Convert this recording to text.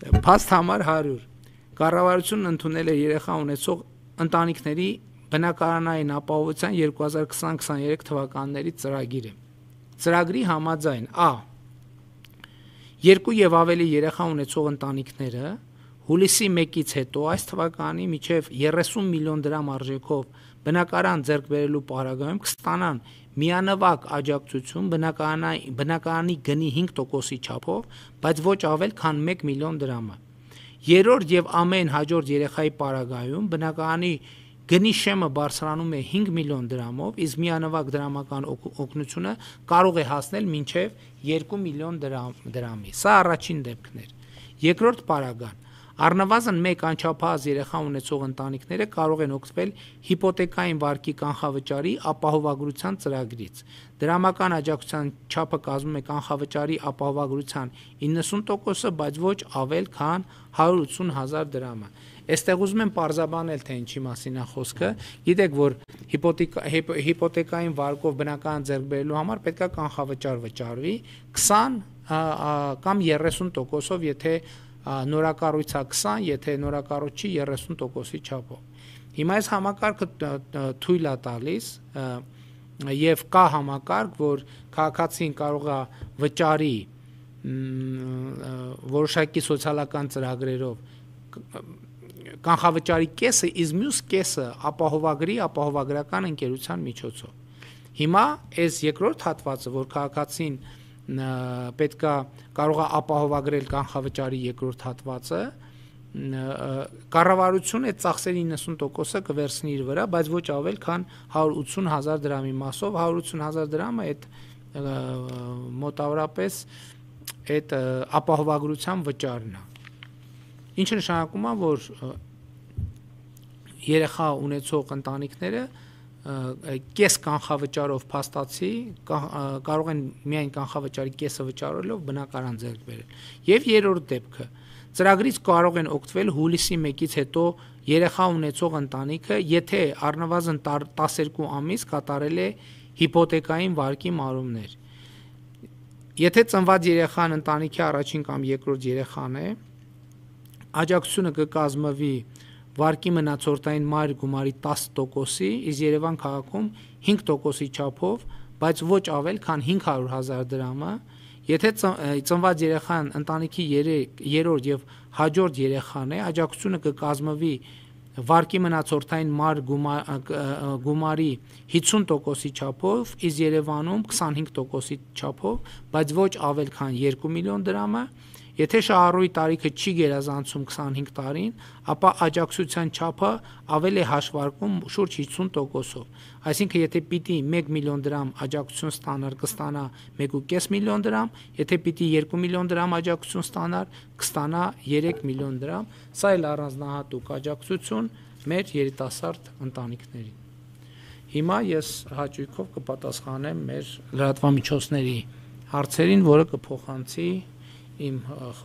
Փաստ համար 100։ Կառավարությունն ընդունել է երեխա ունեցող ընտանիքների բնակարանային ապահովության 2020-23 թվականների ծրագիրը։ Ծրագրի համաձայն Ա երկու եւ ավելի երեխա ունեցող ընտանիքները Հուլիսի 1-ից հետո այս թվականի միջև 30 միլիոն դրամ արժեքով բնակարան ձեռք բերելու պարագայում կստանան միանվագ աջակցություն բնակարանի բնակարանի գնի 5%-ի չափով, բայց ոչ ավել, քան 1 միլիոն դրամը։ Երրորդ եւ ամեն հաջորդ երեխայի պարագայում բնակարանի գնի շեմը բարձրանում է 5 միլիոն դրամով, իսկ միանվագ դրամական օգնությունը կարող է հասնել մինչև 2 միլիոն դրամ, դրամի։ Սա առաջին դեպքն էր։ Երկրորդ պարագան Առնվազն 1 անչափահաս երեխա ունեցող ընտանիքները կարող են օգտվել հիպոթեկային վարկի կանխավճարի ապահովագրության ծրագրից։ Դրամական աջակցության չափը կազմում է կանխավճարի ապահովագրության 90%-ը, բայց ոչ ավել, քան 180.000 դրամը։ Այստեղ ուզում եմ parzabanել, թե ինչի մասին է խոսքը։ Գիտեք, որ հիպոթեկային վարկով բնակարան ձեռք բերելու համար պետքա կանխավճար վճարվի 20 կամ 30%-ով, եթե նորակառույցա 20, եթե նորակառույց չի 30%-ի չափով։ Հիմա այս համակարգը թույլ է տալիս եւ կա համակարգ, որ քաղաքացին կարող է վճարի որոշակի սոցիալական ծրագրերով կանխավճարի կեսը, իսկ մյուս կեսը ապահովագրի ապահովագրական ընկերության միջոցով։ Հիմա այս երկրորդ հատվածը, որ քաղաքացին կա պետքա կարողա ապահովագրել կանխավճարի երկրորդ հատվածը կառավարությունը այդ ծախսերի 90%-ը կվերցնի իր վրա, բայց ոչ ավել, քան 180.000 դրամի մասով 180.000 դրամը այդ մոտավորապես այդ ապահովագրության վճարն է։ Ինչը նշանակում է, որ երեխա ունեցող ընտանիքները կես կանխավճարով փաստացի կարող են միայն կանխավճարի կեսը վճարելով բնակարան ձեռք բերել։ Եվ երրորդ դեպքը ծրագրից կարող են օգտվել հուլիսի 1-ից հետո երեխա ունեցող ընտանիքը, եթե առնվազն 12 ամիս կատարել է հիպոթեկային վարկի մարումներ։ Եթե ծնված երեխան ընտանիքի առաջին կամ երկրորդ երեխան է, աջակցությունը կկազմվի կկ վարկի մնացորդային մայր գումարի 10%-ի, իսկ Երևան քաղաքում 5%-ի չափով, բայց ոչ ավել, քան 500.000 դրամը, եթե ծնված երեխան ընտանիքի 3-րդ եւ հաջորդ երեխան է, աջակցությունը կկազմվի վարկի մնացորդային մար գումարի 50%-ի չափով, իսկ Երևանում 25%-ի չափով, բայց ոչ ավել քան 2 միլիոն դրամը, Եթե շահառուի տարիքը չի գերազանցում 25 տարին, ապա աջակցության չափը ավելի է հաշվարկվում շուրջ 50%-ով։ Այսինքն, եթե պիտի 1 միլիոն դրամ աջակցություն ստանար, կստանա 1.5 միլիոն դրամ, եթե պիտի 2 միլիոն դրամ աջակցություն ստանար, կստանա 3 միլիոն դրամ։ Սա էլ առանձնահատուկ աջակցություն մեր երիտասարդ ընտանիքներին։ Հիմա ես հաճույքով կպատասխանեմ մեր լրատվամիջոցների հարցերին, որը կփոխանցի իմ